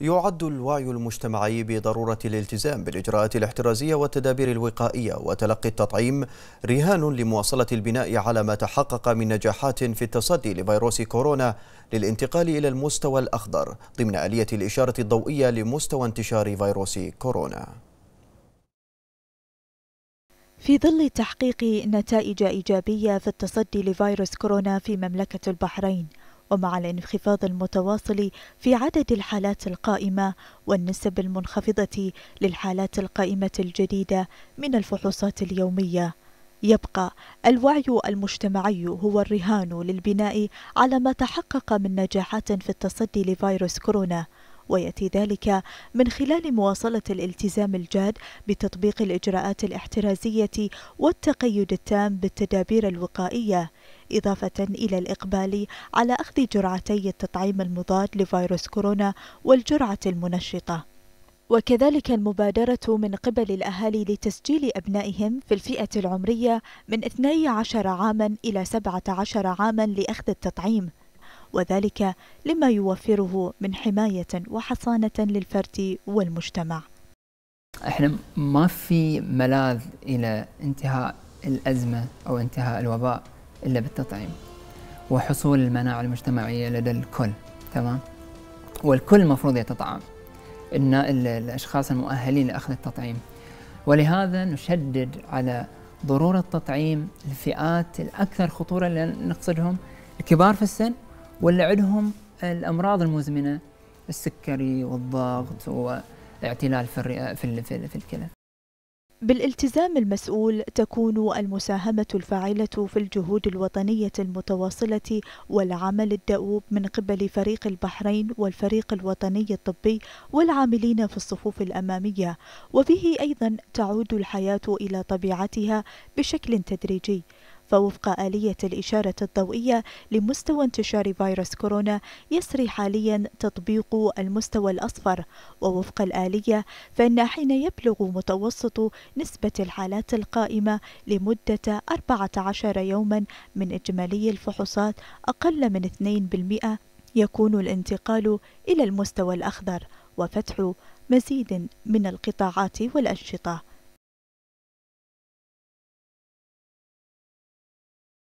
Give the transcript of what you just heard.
يعد الوعي المجتمعي بضرورة الالتزام بالإجراءات الاحترازية والتدابير الوقائية وتلقي التطعيم رهان لمواصلة البناء على ما تحقق من نجاحات في التصدي لفيروس كورونا للانتقال إلى المستوى الأخضر ضمن آلية الإشارة الضوئية لمستوى انتشار فيروس كورونا في ظل تحقيق نتائج إيجابية في التصدي لفيروس كورونا في مملكة البحرين ومع الانخفاض المتواصل في عدد الحالات القائمة والنسب المنخفضة للحالات القائمة الجديدة من الفحوصات اليومية يبقى الوعي المجتمعي هو الرهان للبناء على ما تحقق من نجاحات في التصدي لفيروس كورونا وياتي ذلك من خلال مواصله الالتزام الجاد بتطبيق الاجراءات الاحترازيه والتقيد التام بالتدابير الوقائيه إضافة إلى الإقبال على أخذ جرعتي التطعيم المضاد لفيروس كورونا والجرعة المنشطة وكذلك المبادرة من قبل الأهالي لتسجيل أبنائهم في الفئة العمرية من 12 عاما إلى 17 عاما لأخذ التطعيم وذلك لما يوفره من حماية وحصانة للفرد والمجتمع احنا ما في ملاذ إلى انتهاء الأزمة أو انتهاء الوباء إلا بالتطعيم وحصول المناعة المجتمعية لدى الكل تمام والكل المفروض يتطعم إن الأشخاص المؤهلين لأخذ التطعيم ولهذا نشدد على ضرورة تطعيم الفئات الأكثر خطورة اللي نقصدهم الكبار في السن واللي عندهم الأمراض المزمنة السكري والضغط واعتلال في الرئة في, في الكلى بالالتزام المسؤول تكون المساهمة الفاعلة في الجهود الوطنية المتواصلة والعمل الدؤوب من قبل فريق البحرين والفريق الوطني الطبي والعاملين في الصفوف الأمامية وبه أيضا تعود الحياة إلى طبيعتها بشكل تدريجي فوفق آلية الإشارة الضوئية لمستوى انتشار فيروس كورونا يسري حاليا تطبيق المستوى الأصفر ووفق الآلية فإن حين يبلغ متوسط نسبة الحالات القائمة لمدة 14 يوما من إجمالي الفحوصات أقل من 2% يكون الانتقال إلى المستوى الأخضر وفتح مزيد من القطاعات والأنشطة